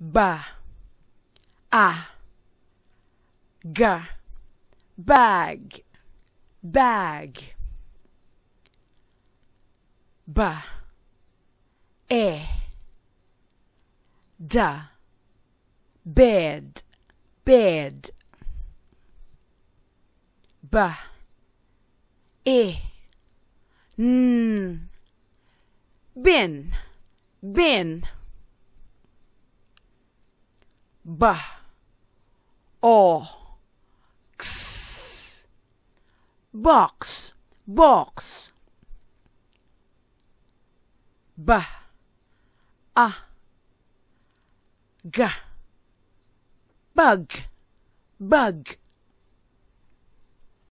ba a ga bag bag ba e da bed bed ba e n bin bin b o x box box b a g bug bug